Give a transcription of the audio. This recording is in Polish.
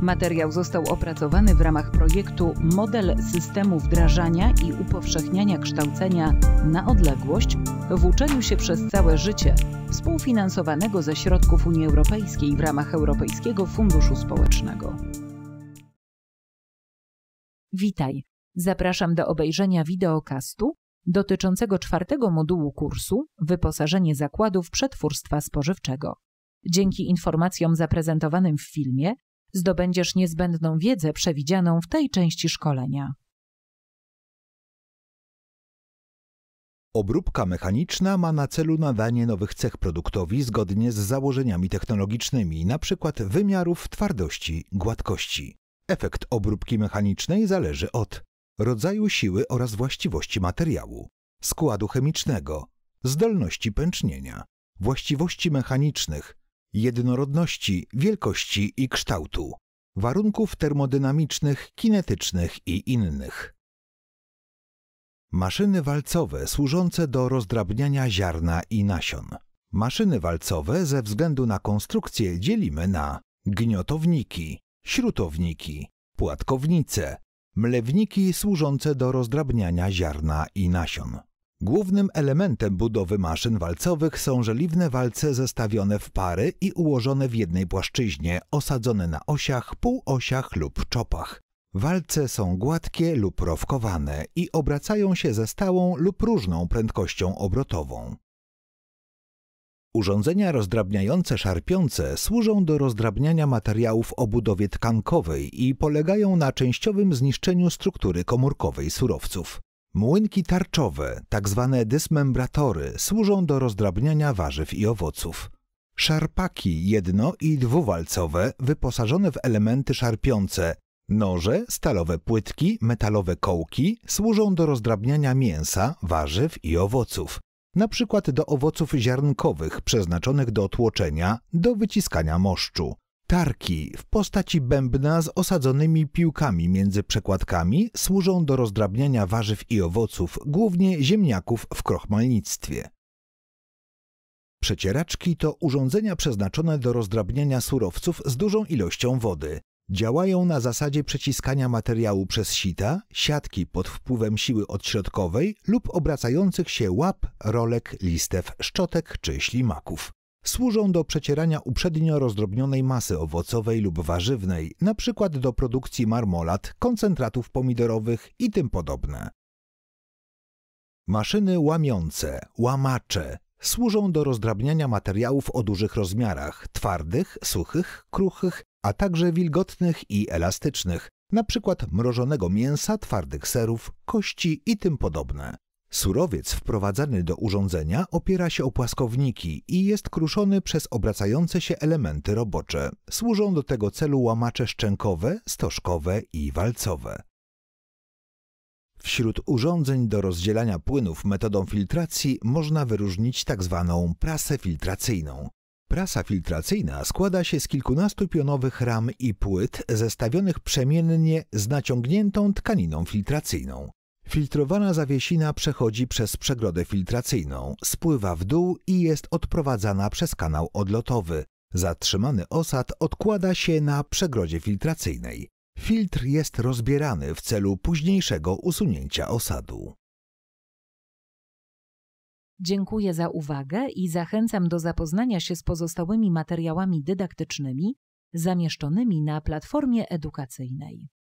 Materiał został opracowany w ramach projektu Model systemu wdrażania i upowszechniania kształcenia na odległość w uczeniu się przez całe życie, współfinansowanego ze środków Unii Europejskiej w ramach Europejskiego Funduszu Społecznego. Witaj. Zapraszam do obejrzenia wideokastu dotyczącego czwartego modułu kursu Wyposażenie zakładów przetwórstwa spożywczego. Dzięki informacjom zaprezentowanym w filmie zdobędziesz niezbędną wiedzę przewidzianą w tej części szkolenia. Obróbka mechaniczna ma na celu nadanie nowych cech produktowi zgodnie z założeniami technologicznymi, np. wymiarów twardości, gładkości. Efekt obróbki mechanicznej zależy od rodzaju siły oraz właściwości materiału, składu chemicznego, zdolności pęcznienia, właściwości mechanicznych, jednorodności, wielkości i kształtu, warunków termodynamicznych, kinetycznych i innych. Maszyny walcowe służące do rozdrabniania ziarna i nasion. Maszyny walcowe ze względu na konstrukcję dzielimy na gniotowniki, śrutowniki, płatkownice, mlewniki służące do rozdrabniania ziarna i nasion. Głównym elementem budowy maszyn walcowych są żeliwne walce zestawione w pary i ułożone w jednej płaszczyźnie, osadzone na osiach, półosiach lub czopach. Walce są gładkie lub rowkowane i obracają się ze stałą lub różną prędkością obrotową. Urządzenia rozdrabniające szarpiące służą do rozdrabniania materiałów budowie tkankowej i polegają na częściowym zniszczeniu struktury komórkowej surowców. Młynki tarczowe, tak zwane dysmembratory, służą do rozdrabniania warzyw i owoców. Szarpaki jedno- i dwuwalcowe, wyposażone w elementy szarpiące, noże, stalowe płytki, metalowe kołki, służą do rozdrabniania mięsa, warzyw i owoców. Na przykład do owoców ziarnkowych przeznaczonych do tłoczenia, do wyciskania moszczu. Tarki w postaci bębna z osadzonymi piłkami między przekładkami służą do rozdrabniania warzyw i owoców, głównie ziemniaków w krochmalnictwie. Przecieraczki to urządzenia przeznaczone do rozdrabniania surowców z dużą ilością wody. Działają na zasadzie przeciskania materiału przez sita, siatki pod wpływem siły odśrodkowej lub obracających się łap, rolek, listew, szczotek czy ślimaków. Służą do przecierania uprzednio rozdrobnionej masy owocowej lub warzywnej, np. do produkcji marmolat, koncentratów pomidorowych i tym podobne. Maszyny łamiące, łamacze służą do rozdrabniania materiałów o dużych rozmiarach, twardych, suchych, kruchych, a także wilgotnych i elastycznych, np. mrożonego mięsa, twardych serów, kości i tym podobne. Surowiec wprowadzany do urządzenia opiera się o płaskowniki i jest kruszony przez obracające się elementy robocze. Służą do tego celu łamacze szczękowe, stożkowe i walcowe. Wśród urządzeń do rozdzielania płynów metodą filtracji można wyróżnić tzw. Tak prasę filtracyjną. Prasa filtracyjna składa się z kilkunastu pionowych ram i płyt zestawionych przemiennie z naciągniętą tkaniną filtracyjną. Filtrowana zawiesina przechodzi przez przegrodę filtracyjną, spływa w dół i jest odprowadzana przez kanał odlotowy. Zatrzymany osad odkłada się na przegrodzie filtracyjnej. Filtr jest rozbierany w celu późniejszego usunięcia osadu. Dziękuję za uwagę i zachęcam do zapoznania się z pozostałymi materiałami dydaktycznymi zamieszczonymi na platformie edukacyjnej.